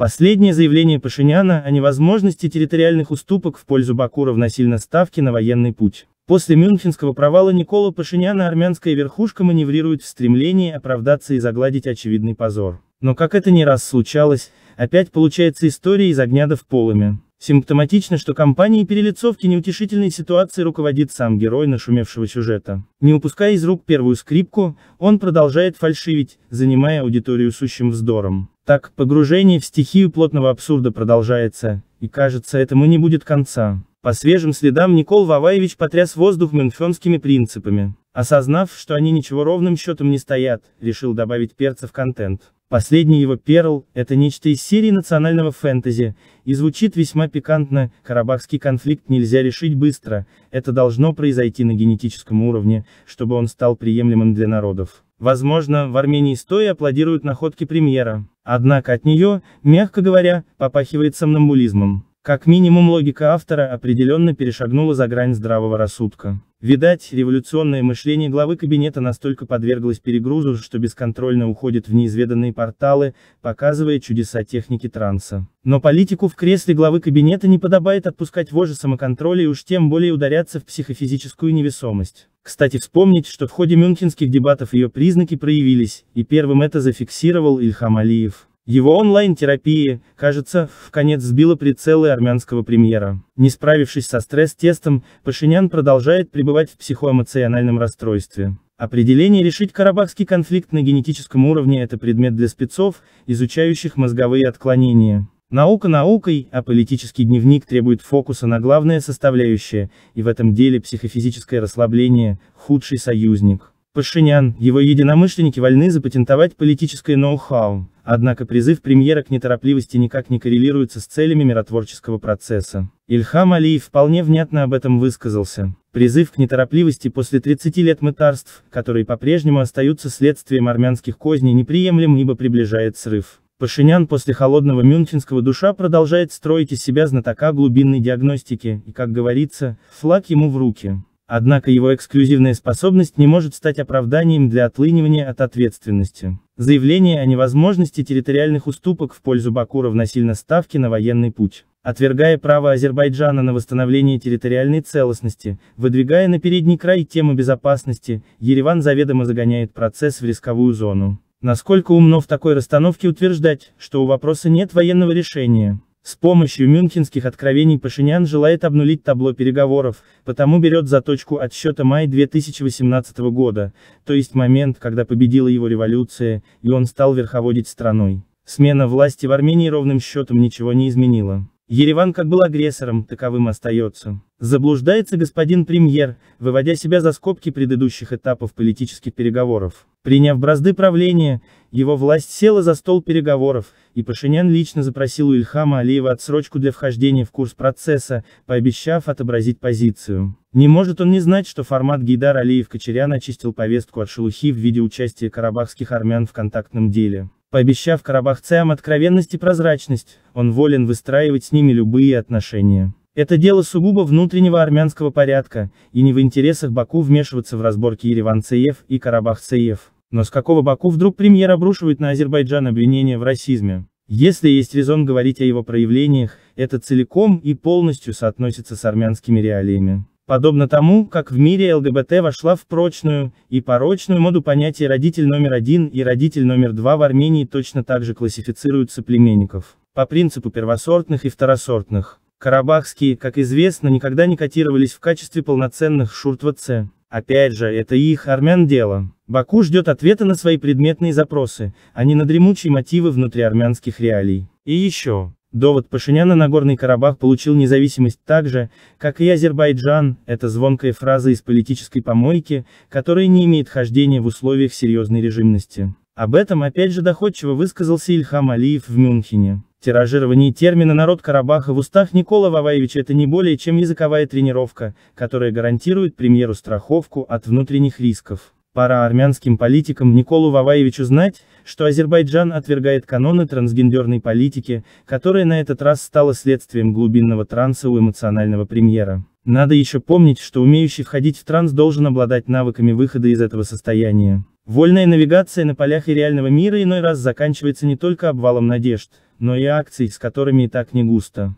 Последнее заявление Пашиняна о невозможности территориальных уступок в пользу Баку равносильно ставке на военный путь. После мюнхенского провала Никола Пашиняна армянская верхушка маневрирует в стремлении оправдаться и загладить очевидный позор. Но как это не раз случалось, опять получается история из огня да в полыми. Симптоматично, что компанией перелицовки неутешительной ситуации руководит сам герой нашумевшего сюжета. Не упуская из рук первую скрипку, он продолжает фальшивить, занимая аудиторию сущим вздором. Так, погружение в стихию плотного абсурда продолжается, и кажется этому не будет конца. По свежим следам Никол Ваваевич потряс воздух мюнхенскими принципами. Осознав, что они ничего ровным счетом не стоят, решил добавить перца в контент. Последний его перл – это нечто из серии национального фэнтези, и звучит весьма пикантно, карабахский конфликт нельзя решить быстро, это должно произойти на генетическом уровне, чтобы он стал приемлемым для народов. Возможно, в Армении стоя аплодируют находки премьера. Однако от нее, мягко говоря, попахивает сомнамбулизмом. Как минимум логика автора определенно перешагнула за грань здравого рассудка. Видать, революционное мышление главы кабинета настолько подверглось перегрузу, что бесконтрольно уходит в неизведанные порталы, показывая чудеса техники транса. Но политику в кресле главы кабинета не подобает отпускать вожжи самоконтроля и уж тем более ударяться в психофизическую невесомость. Кстати вспомнить, что в ходе мюнхенских дебатов ее признаки проявились, и первым это зафиксировал Ильхам Алиев. Его онлайн-терапия, кажется, в конец сбила прицелы армянского премьера. Не справившись со стресс-тестом, Пашинян продолжает пребывать в психоэмоциональном расстройстве. Определение решить карабахский конфликт на генетическом уровне – это предмет для спецов, изучающих мозговые отклонения. Наука наукой, а политический дневник требует фокуса на главное составляющее, и в этом деле психофизическое расслабление – худший союзник. Пашинян, его единомышленники вольны запатентовать политическое ноу-хау, однако призыв премьера к неторопливости никак не коррелируется с целями миротворческого процесса. Ильхам Алиев вполне внятно об этом высказался. Призыв к неторопливости после 30 лет мытарств, которые по-прежнему остаются следствием армянских козней неприемлем, ибо приближает срыв. Пашинян после холодного мюнхенского душа продолжает строить из себя знатока глубинной диагностики, и, как говорится, флаг ему в руки. Однако его эксклюзивная способность не может стать оправданием для отлынивания от ответственности. Заявление о невозможности территориальных уступок в пользу Баку равносильно ставке на военный путь. Отвергая право Азербайджана на восстановление территориальной целостности, выдвигая на передний край тему безопасности, Ереван заведомо загоняет процесс в рисковую зону. Насколько умно в такой расстановке утверждать, что у вопроса нет военного решения? С помощью мюнхенских откровений Пашинян желает обнулить табло переговоров, потому берет за точку отсчета май 2018 года, то есть момент, когда победила его революция, и он стал верховодить страной. Смена власти в Армении ровным счетом ничего не изменила. Ереван как был агрессором, таковым остается. Заблуждается господин премьер, выводя себя за скобки предыдущих этапов политических переговоров. Приняв бразды правления, его власть села за стол переговоров, и Пашинян лично запросил у Ильхама Алиева отсрочку для вхождения в курс процесса, пообещав отобразить позицию. Не может он не знать, что формат Гейдар Алиев-Кочерян очистил повестку от шелухи в виде участия карабахских армян в контактном деле. Пообещав карабахцам откровенность и прозрачность, он волен выстраивать с ними любые отношения. Это дело сугубо внутреннего армянского порядка, и не в интересах Баку вмешиваться в разборки ереванцев и карабахцев. Но с какого Баку вдруг премьер обрушивает на Азербайджан обвинения в расизме? Если есть резон говорить о его проявлениях, это целиком и полностью соотносится с армянскими реалиями. Подобно тому, как в мире ЛГБТ вошла в прочную и порочную моду понятия родитель номер один и родитель номер два в Армении точно так же классифицируются племенников, по принципу первосортных и второсортных. Карабахские, как известно, никогда не котировались в качестве полноценных шуртва Опять же, это их, армян, дело. Баку ждет ответа на свои предметные запросы, а не на дремучие мотивы внутриармянских реалий. И еще. Довод Пашиняна на Нагорный Карабах получил независимость так же, как и Азербайджан, это звонкая фраза из политической помойки, которая не имеет хождения в условиях серьезной режимности. Об этом опять же доходчиво высказался Ильхам Алиев в Мюнхене. Тиражирование термина «народ Карабаха» в устах Никола Ваваевича это не более чем языковая тренировка, которая гарантирует премьеру страховку от внутренних рисков. Пора армянским политикам Николу Ваваевичу знать, что Азербайджан отвергает каноны трансгендерной политики, которая на этот раз стала следствием глубинного транса у эмоционального премьера. Надо еще помнить, что умеющий входить в транс должен обладать навыками выхода из этого состояния. Вольная навигация на полях и реального мира иной раз заканчивается не только обвалом надежд, но и акций, с которыми и так не густо.